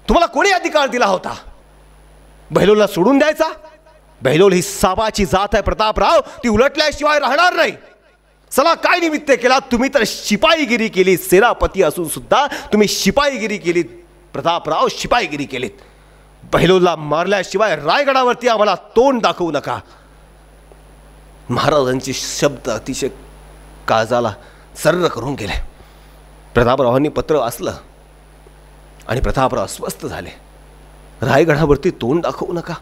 तुम्हाला कोणी अधिकार दिला होता बहिलोला सोडून द्यायचा बहलोल ही साबाची जात आहे प्रतापराव ती उलटल्याशिवाय राहणार नाही चला काय निमित्त केला तुम्ही तर शिपाईगिरी केली सेनापती असून सुद्धा तुम्ही शिपाईगिरी केलीत प्रतापराव शिपाईगिरी केलीत बहलोलला मारल्याशिवाय रायगडावरती आम्हाला तोंड दाखवू नका महाराजांचे शब्द अतिशय काळजाला सर्र करून गेले प्रतापरावांनी पत्र वाचलं आणि प्रतापराव अस्वस्थ झाले रायगडावरती तोंड दाखवू नका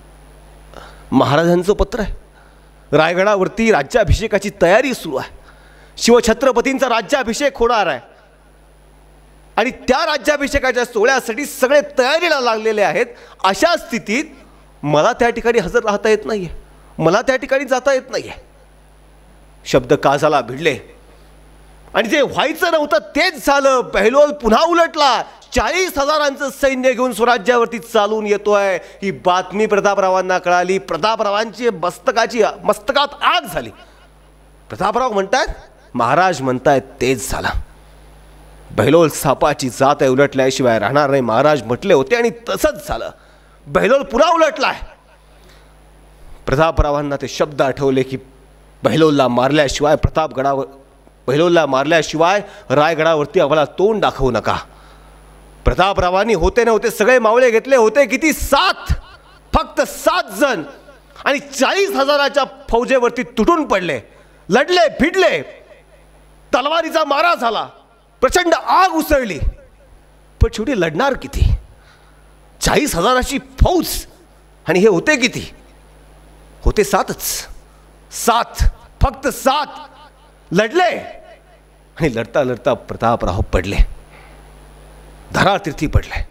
महाराजांचं पत्र आहे रायगडावरती राज्याभिषेकाची तयारी सुरू आहे शिवछत्रपतींचा राज्याभिषेक होणार आहे आणि त्या राज्याभिषेकाच्या सोहळ्यासाठी सगळे तयारीला लागलेले आहेत अशा स्थितीत मला त्या ठिकाणी हजर राहता येत नाही आहे मला त्या ठिकाणी जाता येत नाही आहे शब्द काजाला भिडले आणि जे व्हायचं नव्हतं तेच झालं बहलोल पुन्हा उलटला चाळीस हजारांचं सैन्य घेऊन स्वराज्यावरती चालून येतोय ही बातमी प्रतापरावांना कळाली प्रतापरावांची मस्तकाची मस्तकात आग झाली प्रतापराव म्हणतायत महाराज म्हणतायत तेच झाला बहलोल सापाची जात आहे उलटल्याशिवाय राहणार नाही महाराज म्हटले होते आणि तसंच झालं बहलोल पुन्हा उलटलाय प्रतापरावांना ते शब्द आठवले की बहलोलला मारल्याशिवाय प्रतापगडावर पहिलोला मारल्याशिवाय रायगडावरती आम्हाला तोंड दाखवू नका प्रतापरावांनी होते नव्हते सगळे मावळे घेतले होते किती सात फक्त सात जण आणि चाळीस हजाराच्या फौजेवरती तुटून पडले लढले भिडले तलवारीचा मारा झाला प्रचंड आग उसळली पण शेवटी लढणार किती चाळीस हजाराची फौज आणि हे होते किती होते सातच सात फक्त सात लढले आणि लढता लढता प्रतापराव पडले धरातीर्थी पडले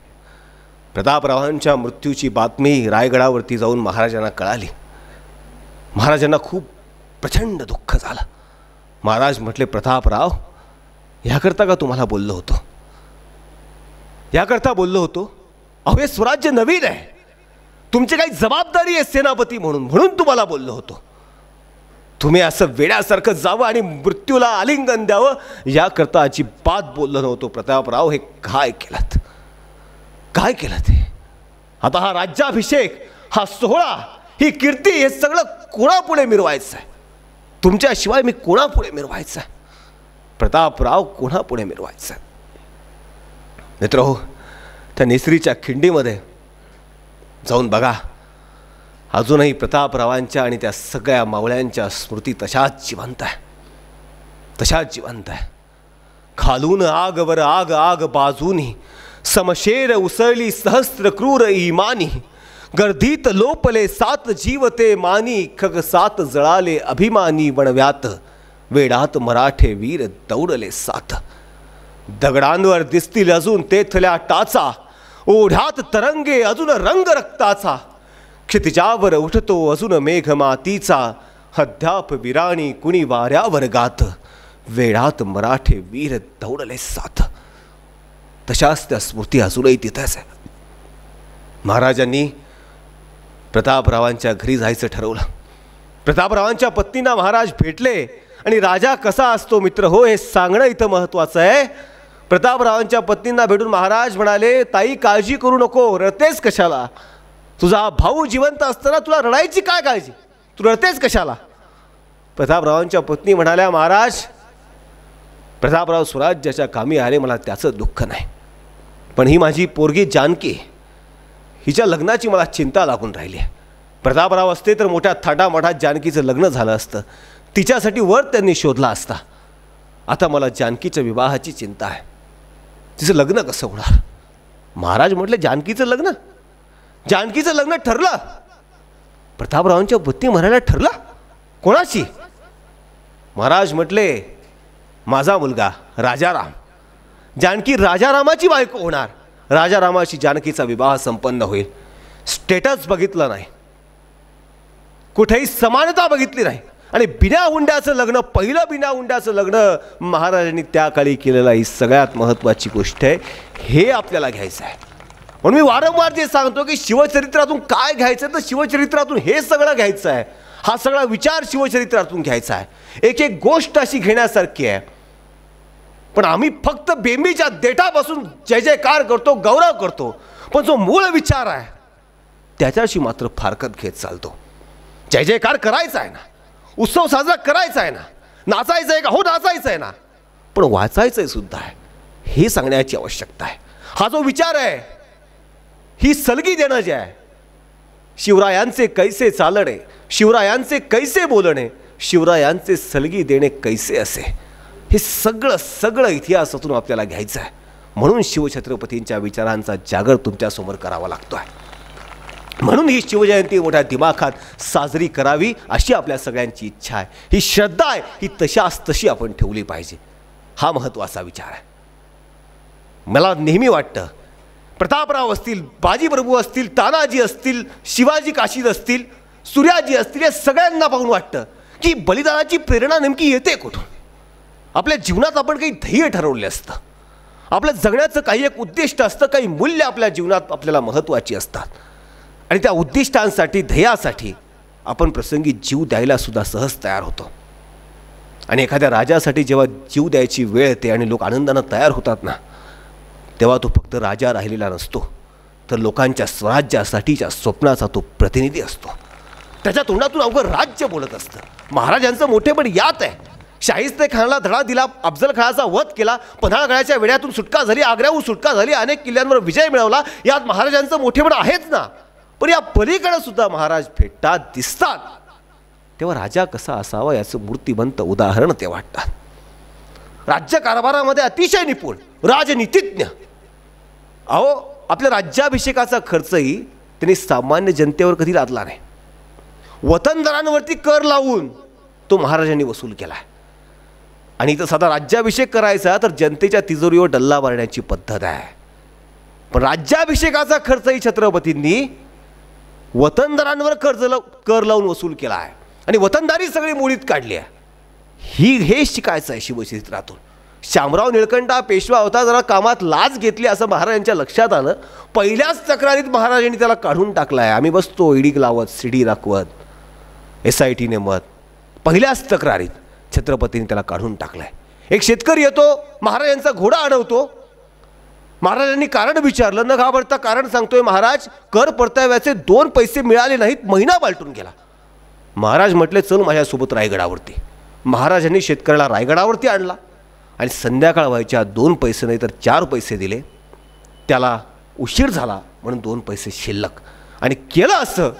प्रतापरावांच्या मृत्यूची बातमी रायगडावरती जाऊन महाराजांना कळाली महाराजांना खूप प्रचंड दुःख झालं महाराज म्हटले प्रतापराव ह्याकरता का तुम्हाला बोललो होतो याकरता बोललो होतो अहो हे स्वराज्य नवीन आहे तुमची काही जबाबदारी आहे सेनापती म्हणून म्हणून तुम्हाला बोललो होतो तुम्ही असं वेड्यासारखं जावं आणि मृत्यूला आलिंगन द्यावं याकरता अजिबात बोललो नव्हतो प्रतापराव हे काय केलं काय केलं ते आता हा राज्याभिषेक हा सोहळा ही कीर्ती हे सगळं कोणापुढे मिरवायचं आहे तुमच्याशिवाय मी कोणापुढे मिरवायचं आहे प्रतापराव कोणापुढे मिरवायचं आहे मित्र हो त्या निसरीच्या खिंडीमध्ये जाऊन बघा अजूनही प्रतापरावांच्या आणि त्या सगळ्या मावळ्यांच्या स्मृती तशाच जिवंत आहे तशाच जिवंत आहे खालून आग वर आग आग बाजूनी समशेर उसळली सहस्त्र क्रूर इमानी गर्दीत लोपले सात जीवते मानी खग सात जळाले अभिमानी वणव्यात वेडात मराठे वीर दौडले सात दगडांवर दिसतील अजून तेथल्या टाचा ओढ्यात तरंगे अजून रंग रक्ताचा क्षितिजावर उठतो अजून मेघ मातीचा अद्याप विराणी कुणी वाऱ्यावर गात वेळात मराठे वीर दौडले साथ तशाच त्या स्मृती अजूनही तिथेच आहे महाराजांनी प्रतापरावांच्या घरी जायचं ठरवलं प्रतापरावांच्या पत्नीना महाराज भेटले आणि राजा कसा असतो मित्र हो हे सांगणं इथं महत्त्वाचं आहे प्रतापरावांच्या पत्नींना भेटून महाराज म्हणाले ताई काळजी करू नको रतेस कशाला तुझा भाऊ जिवंत असताना तुला रडायची काय काळजी तू रडतेच कशाला प्रतापरावांच्या पत्नी म्हणाल्या महाराज प्रतापराव स्वराज्याच्या कामी आले मला त्याचं दुःख नाही पण ही माझी पोरगी जानकी हिच्या लग्नाची मला चिंता लागून राहिली आहे प्रतापराव असते तर मोठ्या थाटामाठात जानकीचं लग्न झालं असतं तिच्यासाठी वर त्यांनी शोधला असता आता मला जानकीच्या विवाहाची चिंता आहे तिचं लग्न कसं होणार महाराज म्हटले जानकीचं लग्न जानकीचं लग्न ठरलं प्रतापरावांच्या बुद्धी म्हणायला ठरलं कोणाशी महाराज म्हटले माझा मुलगा राजाराम जानकी राजारामाची बायको होणार राजारामाशी जानकीचा विवाह संपन्न होईल स्टेटस बघितलं नाही कुठेही समानता बघितली नाही आणि बिना हुंड्याचं लग्न पहिलं बिना हुंड्याचं लग्न महाराजांनी त्या काळी केलेलं ही सगळ्यात महत्त्वाची गोष्ट आहे हे आपल्याला घ्यायचं आहे म्हणून मी वारंवार जे सांगतो की शिवचरित्रातून काय घ्यायचं तर शिवचरित्रातून हे सगळं घ्यायचं आहे हा सगळा विचार शिवचरित्रातून घ्यायचा आहे एक एक गोष्ट अशी घेण्यासारखी आहे पण आम्ही फक्त बेंबीच्या देठापासून जय जयकार करतो गौरव करतो पण जो मूळ विचार आहे त्याच्याशी मात्र फारकत घेत चालतो जय जयकार करायचा आहे ना उत्सव साजरा करायचा आहे ना नाचायचं आहे का हो नाचायचं आहे ना पण वाचायचं सुद्धा आहे हे सांगण्याची आवश्यकता आहे हा जो विचार आहे ही सलगी देणं जे आहे शिवरायांचे कैसे चालणे शिवरायांचे कैसे बोलणे शिवरायांचे सलगी देणे कैसे असे हे सगळं सगळं इतिहासातून आपल्याला घ्यायचं आहे म्हणून शिवछत्रपतींच्या विचारांचा जागर तुमच्यासमोर करावा लागतो आहे म्हणून ही शिवजयंती मोठ्या दिमाखात साजरी करावी अशी आपल्या सगळ्यांची इच्छा आहे ही श्रद्धा आहे ही तशाच तशी आपण ठेवली पाहिजे हा महत्त्वाचा विचार आहे मला नेहमी वाटतं प्रतापराव असतील बाजीप्रभू असतील तानाजी असतील शिवाजी काशीद असतील सूर्याजी असतील या सगळ्यांना पाहून वाटतं की बलिदानाची प्रेरणा नेमकी येते कुठून आपल्या जीवनात आपण काही ध्येय ठरवले असतं आपल्या जगण्याचं काही एक उद्दिष्ट असतं काही मूल्य आपल्या जीवनात आपल्याला महत्त्वाची असतात आणि त्या उद्दिष्टांसाठी ध्येयासाठी आपण प्रसंगी जीव द्यायला सुद्धा सहज तयार होतो आणि एखाद्या राजासाठी जेव्हा जीव द्यायची वेळ येते आणि लोक आनंदानं तयार होतात ना तेव्हा तो फक्त राजा राहिलेला नसतो तर लोकांच्या स्वराज्यासाठीच्या स्वप्नाचा तो प्रतिनिधी असतो त्याच्या तोंडातून अवघड राज्य बोलत असतं महाराजांचं मोठेपण यात आहे शाहिस्ते खानला धडा दिला अफजल खानाचा वध केला पन्हाळगडाच्या वेड्यातून सुटका झाली आग्र्याहून सुटका झाली अनेक किल्ल्यांवर विजय मिळवला यात महाराजांचं मोठेपण आहेच ना पण या पलीकडे सुद्धा महाराज फेटतात दिसतात तेव्हा राजा कसा असावा याचं मूर्तिमंत उदाहरण ते वाटतात राज्यकारभारामध्ये अतिशय निपुण राजनितीज्ञ अहो आपल्या राज्याभिषेकाचा खर्चही त्यांनी सामान्य जनतेवर कधी लादला नाही वतनदारांवरती कर लावून तो महाराजांनी वसूल केला आहे आणि इथं साधा राज्याभिषेक करायचा तर जनतेच्या तिजोरीवर डल्ला मारण्याची पद्धत आहे पण राज्याभिषेकाचा खर्चही छत्रपतींनी वतनदारांवर कर्ज लाव कर लावून वसूल केला आहे आणि वतनदारी सगळी मुळीत काढली आहे ही हे शिकायचं आहे शिवचरित्रातून शामराव निळकंठा पेशवा होता जरा कामात लाच घेतली असं महाराजांच्या लक्षात आलं पहिल्याच तक्रारीत महाराजांनी त्याला काढून टाकला आहे आम्ही बसतो इडीक लावत सीडी राखवत एस आय टीने मत पहिल्याच तक्रारीत छत्रपतींनी त्याला काढून टाकला आहे एक शेतकरी येतो महाराजांचा घोडा आणवतो महाराजांनी कारण विचारलं न घाबरता कारण सांगतोय महाराज कर परताव्याचे दोन पैसे मिळाले नाहीत महिना पालटून गेला महाराज म्हटले चल माझ्यासोबत रायगडावरती महाराजांनी शेतकऱ्याला रायगडावरती आणला आणि संध्याकाळ व्हायच्या दोन पैसे नाही तर चार पैसे दिले त्याला उशीर झाला म्हणून दोन पैसे शिल्लक आणि केलं असं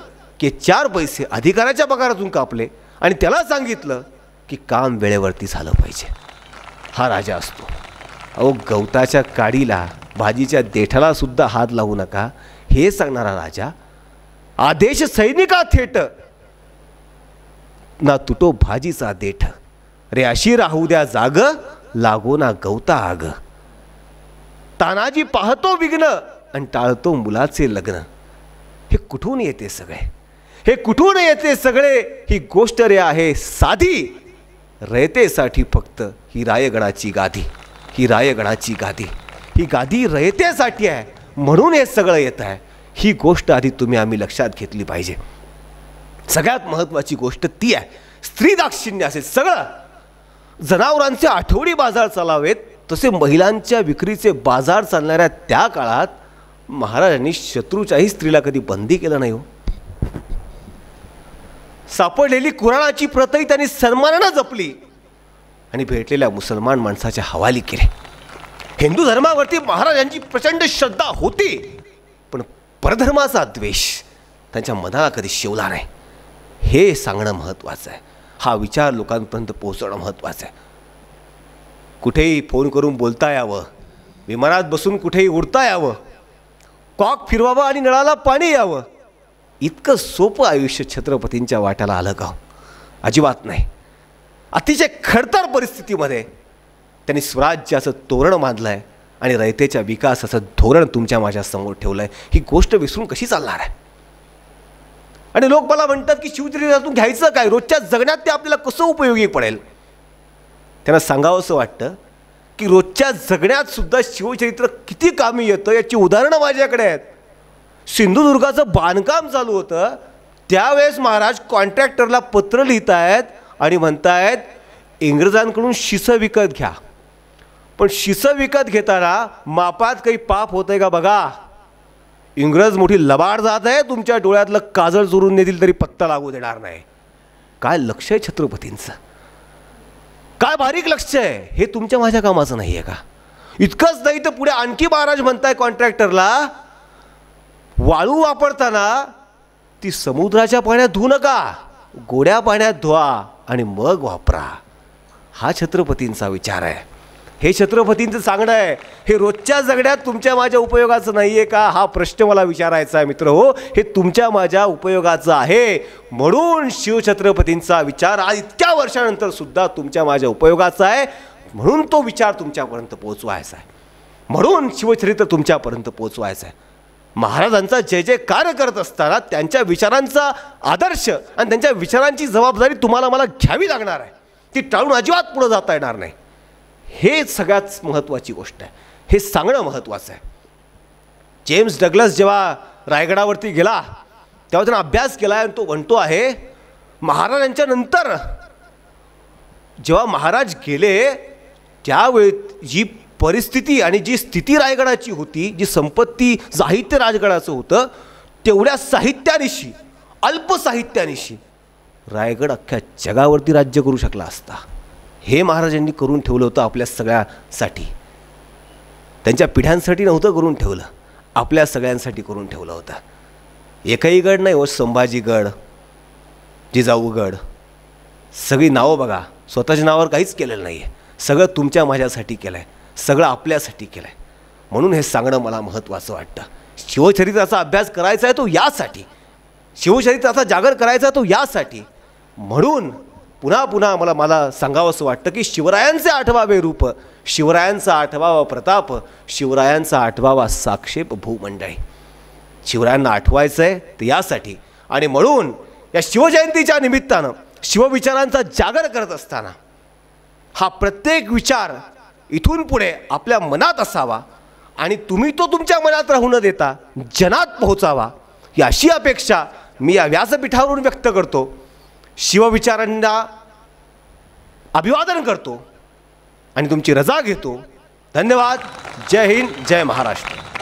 की चार पैसे अधिकाराच्या पगारातून कापले आणि त्याला सांगितलं की काम वेळेवरती झालं पाहिजे हा राजा असतो अहो गवताच्या काडीला भाजीच्या देठाला सुद्धा हात लावू नका हे सांगणारा राजा आदेश सैनिका थेट ना तुटो भाजीचा देठ रे अशी राहू द्या जाग लागो ना गवता आग तानाजी पाहतो विघ्न आणि टाळतो मुलाचे लग्न हे कुठून येते सगळे हे कुठून येते सगळे ही गोष्ट रे आहे साधी रयतेसाठी फक्त ही रायगडाची गादी ही रायगडाची गादी ही गादी रयतेसाठी आहे म्हणून हे सगळं येत आहे ही गोष्ट आधी तुम्ही आम्ही लक्षात घेतली पाहिजे सगळ्यात महत्त्वाची गोष्ट ती आहे स्त्री दाक्षिण्य असेल सगळं जनावरांचे आठवडी बाजार चालावेत तसे महिलांच्या विक्रीचे बाजार चालणाऱ्या त्या काळात महाराजांनी शत्रूच्याही स्त्रीला कधी बंदी केलं नाही हो सापडलेली कुराणाची प्रतही त्यांनी सन्मानानं जपली आणि भेटलेल्या मुसलमान माणसाच्या हवाली केले हिंदू धर्मावरती महाराजांची प्रचंड श्रद्धा होती पण परधर्माचा द्वेष त्यांच्या मनाला कधी शिवला नाही हे सांगणं महत्त्वाचं आहे हा विचार लोकांपर्यंत पोहोचवणं महत्त्वाचं आहे कुठेही फोन करून बोलता यावं विमानात बसून कुठेही उडता यावं कॉक फिरवावं आणि नळाला पाणी यावं इतकं सोपं आयुष्य छत्रपतींच्या वाट्याला आलं का हो? अजिबात नाही अतिशय खडतर परिस्थितीमध्ये त्यांनी स्वराज्याचं तोरण मानलं आहे आणि रयतेच्या विकासाचं धोरण तुमच्या माझ्या समोर ठेवलं आहे ही गोष्ट विसरून कशी चालणार आहे आणि लोक मला म्हणतात की शिवचरित्रातून घ्यायचं काय रोजच्या जगण्यात ते आपल्याला कसं उपयोगी पडेल त्यांना सांगावं असं वाटतं की रोजच्या जगण्यात सुद्धा शिवचरित्र किती कामी येतं याची उदाहरणं माझ्याकडे आहेत सिंधुदुर्गाचं बांधकाम चालू होतं त्यावेळेस महाराज कॉन्ट्रॅक्टरला पत्र लिहित आहेत आणि म्हणतायत इंग्रजांकडून शिसं विकत घ्या पण शिसं विकत घेताना मापात काही पाप होतं आहे का बघा इंग्रज मोठी लबाड जात आहे तुमच्या डोळ्यातलं काजळ चोरून नेतील तरी पत्ता लागू देणार नाही काय लक्ष आहे छत्रपतींचं काय बारीक लक्ष आहे हे तुमच्या माझ्या कामाचं नाही आहे का इतकंच नाही तर पुढे आणखी महाराज म्हणताय कॉन्ट्रॅक्टरला वाळू वापरताना ती समुद्राच्या पाण्यात धुऊ नका गोड्या पाण्यात धुवा आणि मग वापरा हा छत्रपतींचा विचार आहे हे छत्रपतींचं सांगणं आहे हे रोजच्या जगण्यात तुमच्या माझ्या उपयोगाचं नाही आहे का हा प्रश्न मला विचारायचा आहे मित्र हो हे तुमच्या माझ्या उपयोगाचं आहे म्हणून शिवछत्रपतींचा विचार आज इतक्या वर्षानंतर सुद्धा तुमच्या माझ्या उपयोगाचा आहे म्हणून तो विचार तुमच्यापर्यंत पोहोचवायचा आहे म्हणून शिवचरित्र तुमच्यापर्यंत पोहोचवायचं आहे महाराजांचा जे जे कार्य करत असताना त्यांच्या विचारांचा आदर्श आणि त्यांच्या विचारांची जबाबदारी तुम्हाला मला घ्यावी लागणार आहे ती टाळून अजिबात पुढं जाता येणार नाही हे सगळ्यात महत्त्वाची गोष्ट आहे हे सांगणं महत्त्वाचं आहे जेम्स डगलस जेव्हा रायगडावरती गेला तेव्हा त्यानं अभ्यास केला आणि तो म्हणतो आहे महाराजांच्या नंतर जेव्हा महाराज गेले त्यावेळी जी परिस्थिती आणि जी स्थिती रायगडाची होती जी संपत्ती साहित्य राजगडाचं होतं तेवढ्या साहित्यानिशी अल्प साहित्यानिशी रायगड अख्ख्या जगावरती राज्य करू शकला असता हे महाराजांनी करून ठेवलं होतं आपल्या सगळ्यासाठी त्यांच्या पिढ्यांसाठी नव्हतं करून ठेवलं आपल्या सगळ्यांसाठी करून ठेवलं होतं एकही गड नाही हो संभाजीगड जिजाऊगड सगळी नावं बघा स्वतःच्या नावावर काहीच केलेलं नाही आहे सगळं तुमच्या माझ्यासाठी केलं आहे सगळं आपल्यासाठी केलं आहे म्हणून हे सांगणं मला महत्त्वाचं वाटतं शिवचरित्राचा अभ्यास करायचा आहे तो यासाठी शिवचरित्राचा जागर करायचा तो यासाठी म्हणून पुन्हा पुन्हा मला मला असं वाटतं की शिवरायांचे आठवावे रूप शिवरायांचा आठवावा प्रताप शिवरायांचा आठवावा साक्षेप भूमंडळी शिवरायांना आठवायचं आहे तर यासाठी आणि म्हणून या शिवजयंतीच्या निमित्तानं शिवविचारांचा जागर करत असताना हा प्रत्येक विचार इथून पुढे आपल्या मनात असावा आणि तुम्ही तो तुमच्या मनात राहू न देता जनात पोहोचावा ही अशी अपेक्षा मी या व्यासपीठावरून व्यक्त करतो शिवविचारांना अभिवादन करतो आणि तुमची रजा घेतो धन्यवाद जय हिंद जय महाराष्ट्र